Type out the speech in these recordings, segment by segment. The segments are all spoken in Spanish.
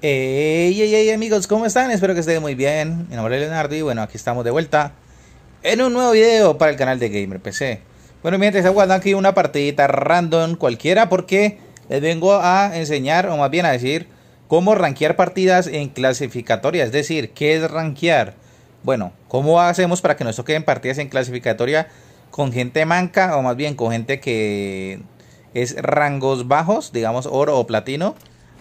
Hey, hey, hey, amigos, ¿cómo están? Espero que estén muy bien. Mi nombre es Leonardo y bueno, aquí estamos de vuelta en un nuevo video para el canal de Gamer PC. Bueno, mientras estoy aquí una partidita random cualquiera porque les vengo a enseñar, o más bien a decir, cómo rankear partidas en clasificatoria. Es decir, ¿qué es rankear? Bueno, ¿cómo hacemos para que nos toquen partidas en clasificatoria con gente manca o más bien con gente que es rangos bajos, digamos oro o platino?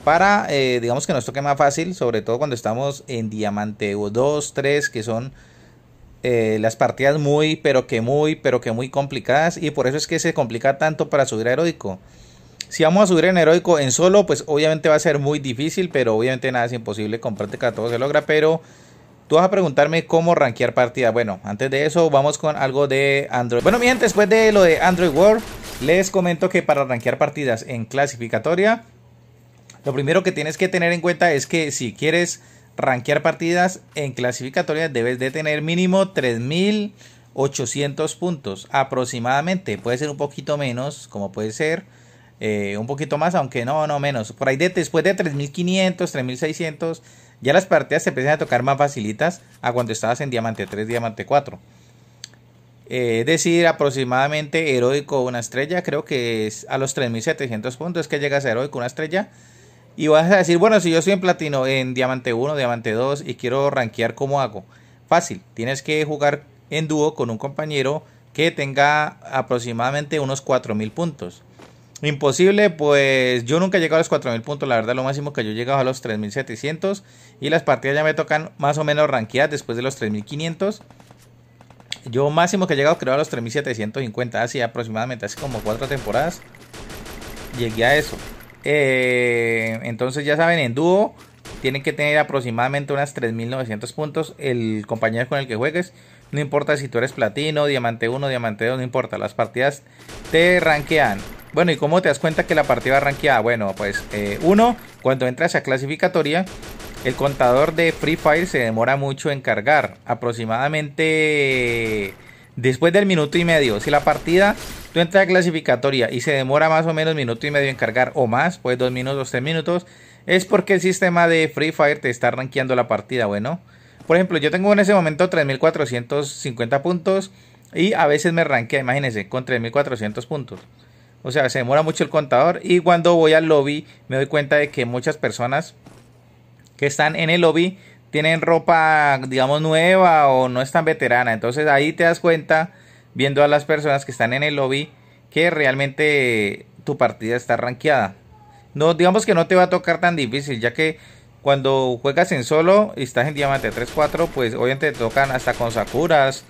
para, eh, digamos que nos toque más fácil, sobre todo cuando estamos en diamante o 2, 3, que son eh, las partidas muy, pero que muy, pero que muy complicadas. Y por eso es que se complica tanto para subir a heroico. Si vamos a subir en heroico en solo, pues obviamente va a ser muy difícil, pero obviamente nada es imposible, con práctica todo se logra, pero... Tú vas a preguntarme cómo rankear partidas. Bueno, antes de eso vamos con algo de Android. Bueno, miren, después de lo de Android World, les comento que para rankear partidas en clasificatoria lo primero que tienes que tener en cuenta es que si quieres rankear partidas en clasificatoria debes de tener mínimo 3800 puntos aproximadamente. Puede ser un poquito menos, como puede ser eh, un poquito más, aunque no, no menos. Por ahí después de 3500, 3600, ya las partidas se empiezan a tocar más facilitas a cuando estabas en Diamante 3, Diamante 4. Eh, es decir, aproximadamente heroico una estrella, creo que es a los 3700 puntos que llegas a heroico una estrella y vas a decir, bueno, si yo soy en platino, en diamante 1, diamante 2 y quiero rankear, ¿cómo hago? Fácil, tienes que jugar en dúo con un compañero que tenga aproximadamente unos 4000 puntos. Imposible, pues yo nunca he llegado a los 4000 puntos, la verdad lo máximo que yo he llegado a los 3700 y las partidas ya me tocan más o menos ranqueadas después de los 3500. Yo máximo que he llegado creo a los 3750, así aproximadamente, hace como 4 temporadas llegué a eso. Eh, entonces ya saben, en dúo tienen que tener aproximadamente unas 3.900 puntos el compañero con el que juegues. No importa si tú eres platino, diamante 1, diamante 2, no importa. Las partidas te rankean. Bueno, ¿y cómo te das cuenta que la partida va rankeada? Bueno, pues eh, uno, cuando entras a clasificatoria, el contador de Free Fire se demora mucho en cargar. Aproximadamente Después del minuto y medio, si la partida tú entras a clasificatoria y se demora más o menos minuto y medio en cargar o más, pues dos minutos, tres minutos, es porque el sistema de Free Fire te está rankeando la partida, bueno. Por ejemplo, yo tengo en ese momento 3.450 puntos y a veces me rankea, imagínense, con 3.400 puntos. O sea, se demora mucho el contador y cuando voy al lobby me doy cuenta de que muchas personas que están en el lobby tienen ropa, digamos, nueva o no es tan veterana. Entonces ahí te das cuenta, viendo a las personas que están en el lobby, que realmente tu partida está rankeada. No, digamos que no te va a tocar tan difícil, ya que cuando juegas en solo y estás en Diamante 3-4, pues obviamente te tocan hasta con Sakuras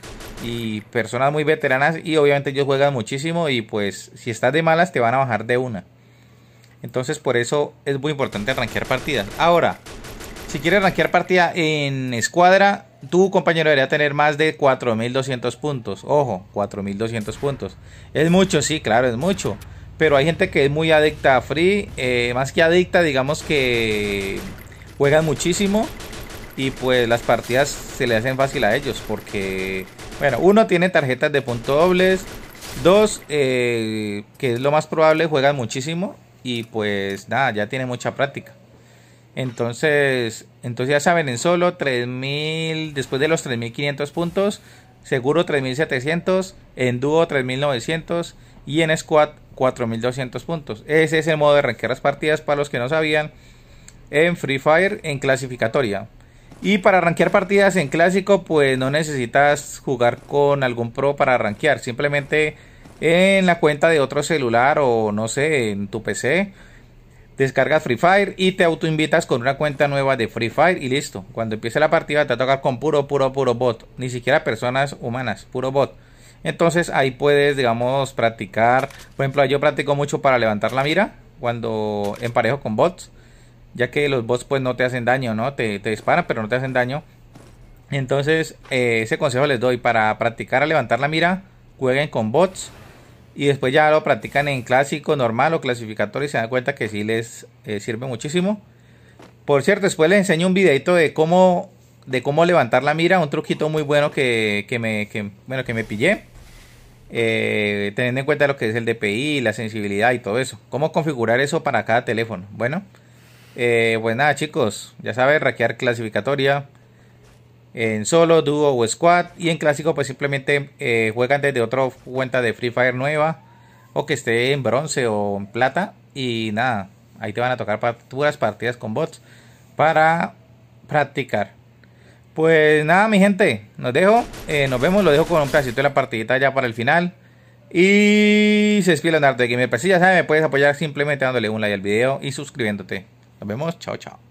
y personas muy veteranas y obviamente ellos juegan muchísimo y pues si estás de malas te van a bajar de una. Entonces por eso es muy importante rankear partidas. Ahora, si quieres rankear partida en escuadra, tu compañero debería tener más de 4200 puntos. Ojo, 4200 puntos. Es mucho, sí, claro, es mucho. Pero hay gente que es muy adicta a Free. Eh, más que adicta, digamos que juegan muchísimo. Y pues las partidas se le hacen fácil a ellos. Porque, bueno, uno tiene tarjetas de punto dobles. Dos, eh, que es lo más probable, juegan muchísimo. Y pues nada, ya tiene mucha práctica. Entonces, entonces ya saben, en solo 3.000, después de los 3.500 puntos, seguro 3.700, en dúo 3.900 y en squad 4.200 puntos. Ese es el modo de rankear las partidas para los que no sabían en Free Fire en clasificatoria. Y para rankear partidas en clásico, pues no necesitas jugar con algún pro para rankear. Simplemente en la cuenta de otro celular o no sé, en tu PC descargas Free Fire y te autoinvitas con una cuenta nueva de Free Fire y listo. Cuando empiece la partida te toca con puro, puro, puro bot. Ni siquiera personas humanas, puro bot. Entonces ahí puedes, digamos, practicar. Por ejemplo, yo practico mucho para levantar la mira cuando emparejo con bots. Ya que los bots pues no te hacen daño, ¿no? Te, te disparan pero no te hacen daño. Entonces eh, ese consejo les doy para practicar a levantar la mira. Jueguen con bots y después ya lo practican en clásico normal o clasificatorio y se dan cuenta que sí les eh, sirve muchísimo. Por cierto, después les enseño un videito de cómo, de cómo levantar la mira, un truquito muy bueno que, me, bueno, que me pillé. Eh, teniendo en cuenta lo que es el DPI, la sensibilidad y todo eso. Cómo configurar eso para cada teléfono. Bueno, eh, pues nada chicos, ya saben, raquear clasificatoria, en solo, dúo o squad. Y en clásico, pues simplemente eh, juegan desde otra cuenta de Free Fire nueva o que esté en bronce o en plata. Y nada, ahí te van a tocar puras partidas con bots para practicar. Pues nada, mi gente, nos dejo. Eh, nos vemos, lo dejo con un pedacito de la partidita ya para el final. Y se despide Leonardo de Gamer. Pues si ya sabes, me puedes apoyar simplemente dándole un like al video y suscribiéndote. Nos vemos, chao, chao.